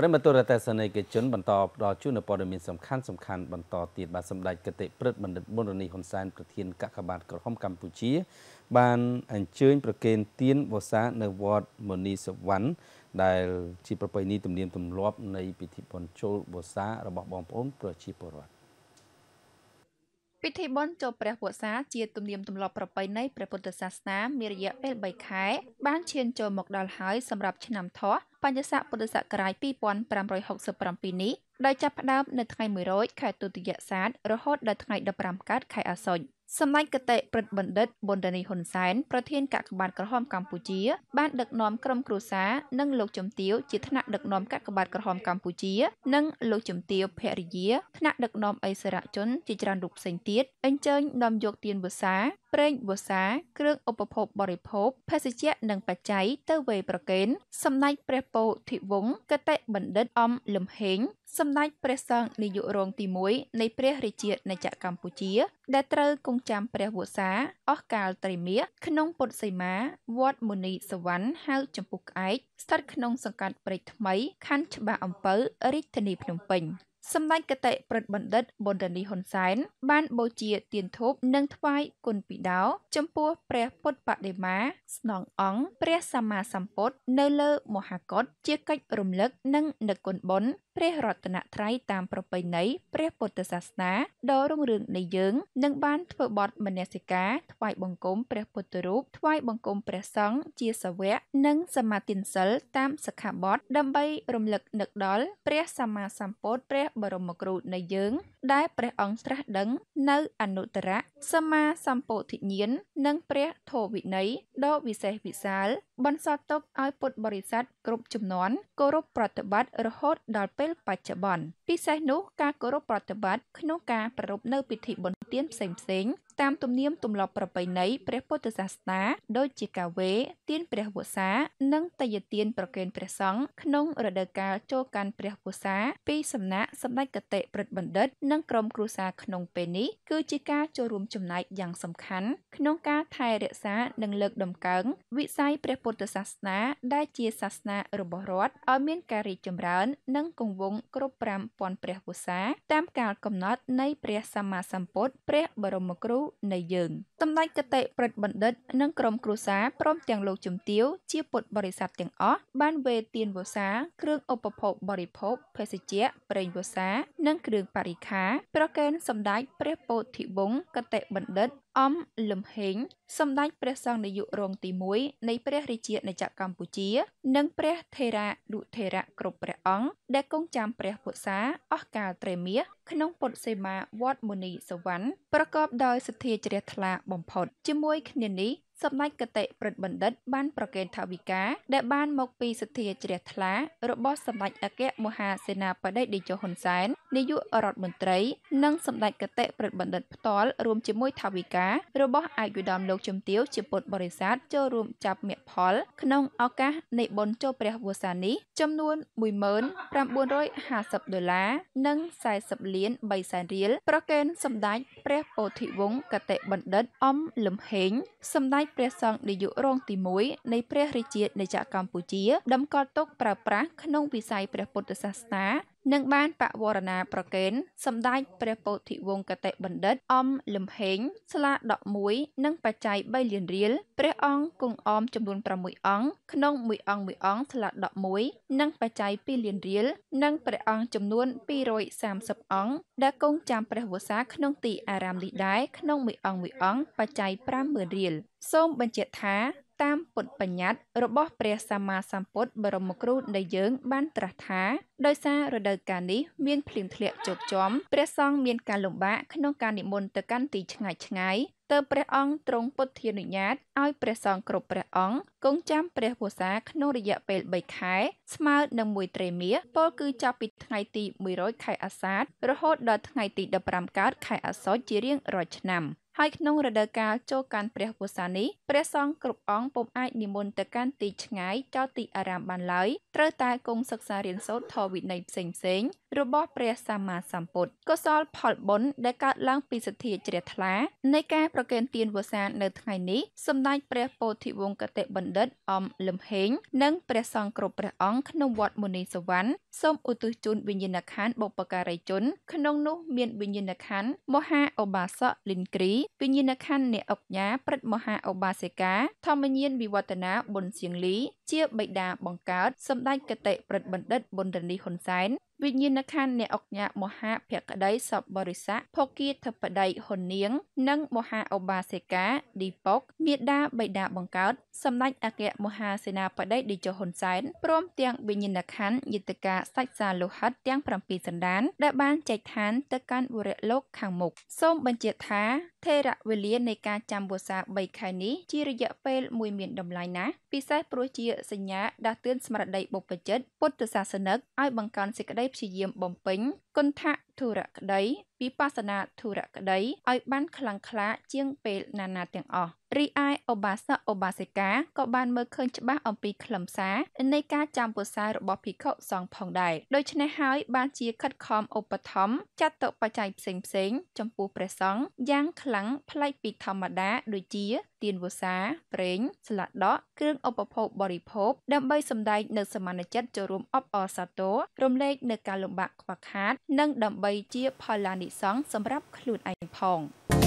ប្រិមត្តរតសនិកជនបន្តផ្ដល់ជូនព័ត៌មានសំខាន់សំខាន់បន្តទៀតបាទសម្ដេចគតិព្រឹទ្ធបណ្ឌិតមុនរនីហ៊ុនសែនប្រធានកកបាទក្រហមកម្ពុជា បានអញ្ជើញប្រគេនទានវោសានៅវត្តមុនីសវណ្ណដែលជាប្រពៃណីទំនៀមទម្លាប់នៃពិធីបុណ្យចូលវោសារបស់បងប្អូនប្រជាពលរដ្ឋពិធីបុណ្យចូលព្រះវស្សាជាទំនៀមទម្លាប់ប្រពៃណីព្រះពុទ្ធសាសនាមានរយៈពេល3ខែបានឈានចូលមកដល់ហើយសម្រាប់ឆ្នាំថោះបញ្ញស័កពុទ្ធសករាជ2567នេះដោយចាប់ផ្ដើមនៅថ្ងៃ1រោចខែទុតិយសាទរហូតដល់ថ្ងៃ15កើតខែអាសត់សម្ដេចកតេប្រិទ្ធបណ្ឌិតប៊ុនរនីហ៊ុនសែនប្រធានកាកបាទក្រហមកម្ពុជាបានដឹកនាំក្រុម គ្រួសារនិងលោកជំទាវជាថ្នាក់ដឹកនាំកាកបាទក្រហមកម្ពុជានិងលោកជំទាវភរិយាថ្នាក់ដឹកនាំអិសរាជន ជាច្រើនរូបផ្សេងទៀតអញ្ជើញនាំយកទានវសាប្រេងវស្សាគ្រឿងឧបភោគបរិភោគភេសជ្ជៈនិងបច្ច័យទៅវេប្រគេនសម្ដេចព្រះពោធិវង្សកតេបណ្ឌិតអំលំហេងសម្ដេចព្រះសង្ឃនាយករង ទី1នៃព្រះរាជាណាចក្រកម្ពុជា ដែលត្រូវគង់ចាំព្រះវស្សាអស់កាលត្រីមាសក្នុងពុទ្ធសីមាវត្តមុនីសវណ្ណហៅចំពុះក្អែកស្ថិតក្នុងសង្កាត់ព្រៃថ្មីខណ្ឌច្បារអំពៅរាជធានីភ្នំពេញសម្ដេចកតេប្រិទ្ធបណ្ឌិតប៊ុនរនីហ៊ុនសែនបានបូជាទៀនធូប និងថ្វាយគុណពីដៅចំពោះព្រះពុទ្ធបដិមា ស្នងអង្គព្រះសម្មាសម្ពុទ្ធនៅលើមហាកុដជាកិច្ចរំលឹក និងនិគុណបុណ្យព្រះរតនត្រ័យតាមប្រពៃណីព្រះពុទ្ធសាសនាដ៏រុងរឿងនៃយើងនឹងបានធ្វើបទមនសិការថ្វាយបង្គំព្រះពុទ្ធរូបថ្វាយបង្គំព្រះសង្ឃជាសាវកនិងសមាទានសិលតាមសិក្ខាបទដើម្បីរំលឹកនឹកដល់ព្រះសម្មាសម្ពុទ្ធព្រះបរមគ្រូនៃយើង ដែលព្រះអង្គត្រាស់ដឹង នៅ អនុត្តរសម្មាសម្ពោធិញ្ញាណនិងព្រះធម៌វិន័យដ៏វិសេសវិសាល បន្សល់ទុកឲ្យពុទ្ធបរិស័ទគ្រប់ចំនួនគោរពប្រតិបត្តិរហូតដល់ពេលបច្ចុប្បន្នពិសេសនោះការគោរពប្រតិបត្តិក្នុងការប្រារព្ធនៅពិធីបុណ្យទានផ្សេងៗតាមទំនៀមទម្លាប់ប្រពៃណីព្រះពុទ្ធសាសនាដូចជាកាវេទានព្រះវស្សា និងតយទានប្រគេនព្រះសង្ឃក្នុងរដូវកាលចូលកាន់ព្រះវស្សា ពីសំណាក់សម្ដេចកតេព្រឹទ្ធបណ្ឌិតនិងក្រុមគ្រួសារក្នុងពេលនេះគឺជាការចូលរួមចំណែកយ៉ាងសំខាន់ក្នុងការថែរក្សា និងលើកដំកើងវិស័យព្រះពុទ្ធសាសនាដែលជាសាសនារបស់រដ្ឋឲ្យមានការរីកចម្រើន និងគង់វង្សគ្រប់5000ព្រះវស្សា តាមកាលកំណត់នៃព្រះសម្មាសម្ពុទ្ធព្រះបរមគ្រូនៃយើងសម្ដេចគតិប្រិទ្ធបណ្ឌិត និងក្រុមគ្រួសារព្រមទាំងលោកជំទាវជា ពុទ្ធបរិស័ទទាំងអស់បានវេទានវស្សា គ្រឿងឧបភោគបរិភោគភេសជ្ជៈប្រេងវស្សា និងគ្រឿងបរិខាប្រកេនសម្ដេចព្រះពោធិវង្សគតិតិបណ្ឌិតអំលំហេងសម្ដេចព្រះសង្ឃនាយករងទី1នៃព្រះរាជាណាចក្រកម្ពុជា និងព្រះថេរាឌុថេរៈគ្រប់ព្រះអង្គដែលគង់ចាំ ព្រះពុសា អស់កាលត្រេមាសក្នុងពុទ្ធសេមាវត្តមុនីសវណ្ណប្រកបដោយសទ្ធាជ្រះថ្លាបំផុតជាមួយគ្នានេះសម្ដេចកតិព្រឹទ្ធបណ្ឌិត បានប្រកេនថាវិការដែល បានមកពីសទ្ធាជ្រះថ្លារបស់សម្ដេចអគ្គមហាសេនាបតីតេជោហ៊ុនសែននាយករដ្ឋមន្ត្រីនិងសម្ដេចកតេប្រិទ្ធបណ្ឌិតផ្ទាល់រួមជាមួយថាវិការរបស់អាយុដាមលោកជំទាវជាពុទ្ធបរិស័ទចូលរួមចាប់មគ្គផល ក្នុងឱកាស នៃបុណ្យចូលព្រះវស្សានេះចំនួន19,950ដុល្លារនិង40លាន3សែនរៀលប្រគេនសម្ដេចព្រះពោធិវង្សកតេបណ្ឌិតអំលំហេងសម្ដេចព្រះសង្ឃនាយករងទី1នៃព្រះរាជាណាចក្រកម្ពុជាតម្កល់ទុកប្រើប្រាស់ក្នុងវិស័យព្រះពុទ្ធសាសនានិងបានបវរណាប្រកេនសម្ដេចព្រះពោធិវង្គតិបណ្ឌិតអំលំហេងស្លាដក1និងបច្ច័យ3លានរៀលព្រះអង្គគង់អមចំនួន6អង្គក្នុង1អង្គ1អង្គស្លាដក1និងបច្ច័យ2លានរៀលនិងព្រះអង្គចំនួន230អង្គដែលគង់ចាំព្រះវស្សាក្នុងទីអារាមនេះដែរក្នុង1អង្គ1អង្គបច្ច័យ50000រៀលសូមបញ្ជាក់ថាតាមពុទ្ធបញ្ញត្តិរបស់ព្រះសម្មាសម្ពុទ្ធបរមគ្រូនៃយើង បានត្រាស់ថាដោយសាររដូវកាលនេះមានភ្លៀងធ្លាក់ជោគជាំព្រះសង្ឃមានការលំបាកក្នុងការនិមន្តទៅកាន់ទីឆ្ងាយឆ្ងាយទើបព្រះអង្គទ្រង់ពុទ្ធានុញ្ញាតឲ្យព្រះសង្ឃគ្រប់ព្រះអង្គគង់ចាំព្រះវស្សា ក្នុងរយៈពេល3ខែស្មើនឹងមួយត្រេមាពោលគឺចាប់ពីថ្ងៃទី100ខែអាសាឍរហូតដល់ថ្ងៃទី15កើត ខែអាសត់ជារៀងរាល់ឆ្នាំហើយក្នុងរដូវកាលចូលកាន់ព្រះវស្សានេះព្រះសង្ឃគ្រប់អង្គពុំអាចនិមន្តទៅកាន់ទីឆ្ងាយចោលទីអារាមបានឡើយត្រូវតែគង់សិក្សារៀនសូត្រធម៌វិន័យផ្សេងៗរបស់ព្រះសម្មាសម្ពុទ្ធកុសលផលបុណ្យដែលកើតឡើងពីសទ្ធាជ្រះថ្លានៃការប្រគេនទានវស្សានៅថ្ងៃនេះសម្ដេចព្រះពោធិវង្គតិបណ្ឌិតអំលំហេង និងព្រះសង្ឃគ្រប់ព្រះអង្គក្នុងវត្តមុនីសវណ្ណសូមឧទ្ទិសជូនវិញ្ញាណក្ខន្ធបុព្វការីជន ក្នុងនោះមានវិញ្ញាណក្ខន្ធមហាឧបាសកលិនគ្រីវិញ្ញាណក្ខន្ធអ្នកអុកញ៉ាព្រឹទ្ធមហាឧបាសិកាធម្មញ្ញានវិវត្តនាប៊ុនសៀងលីជាបិតាបង្កើតសម្ដេចគតិប្រិទ្ធបណ្ឌិតប៊ុនរនីហ៊ុនសែនវិញ្ញាណក្ខន្ធអ្នកអុកញ៉ាមហាភក្តីសពបរិស័កភគីធិបតីហ៊ុននាងនិងមហាឧបាសិកាឌីប៉ុកមេដាបិតាបង្កើតសម្ដេចអគ្គមហាសេនាបតីឌីជហ៊ុនសែនព្រមទាំងវិញ្ញាណក្ខន្ធយុទ្ធការសាច់សាលោហិតទាំង7សន្តាន ដែលបានចែកឋានទៅកាន់វរៈលោកខាងមុខសូមបញ្ជាក់ថាថេរវេលានៃការចាំវស្សា3ខែនេះជារយៈពេលមួយមានតម្លៃណាស់ពិសេសព្រោះជាសញ្ញាដាស់តឿនស្មារតីបុព្វជិត ពុទ្ធសាសនិកឲ្យបង្កើនសេចក្តីព្យាយាមបំពេញគុណធៈធុរក្តីវិបស្សនាធុរក្តីឲ្យ បានខ្លាំងក្លា ជាងពេលណានាទាំងអស់រីឯឧបាសកឧបាសិកាក៏បានមើលឃើញច្បាស់អំពីខ្លឹមសារនៃការចាំពុសារបស់ភិក្ខុសង្ឃផងដែរដូច្នេះហើយបានជា ខិតខំឧបត្ថម្ភចាត់តុបច្ច័យផ្សេងផ្សេង ចំពោះព្រះសង្ឃយ៉ាងខ្លាំងប្លែកពីធម្មតាដូចជាទៀនវសាប្រេង ស្លាដកគ្រឿងឧបភោគបរិភោគដើម្បីសម្ដែងនៅសមានចិត្តចូលរួមអបអរសាទររំលែកនៅការលំបាកខ្វះខាត និងដើម្បីបីជាផល្លានិសង្ឃសម្រាប់ខ្លួនឯងផង។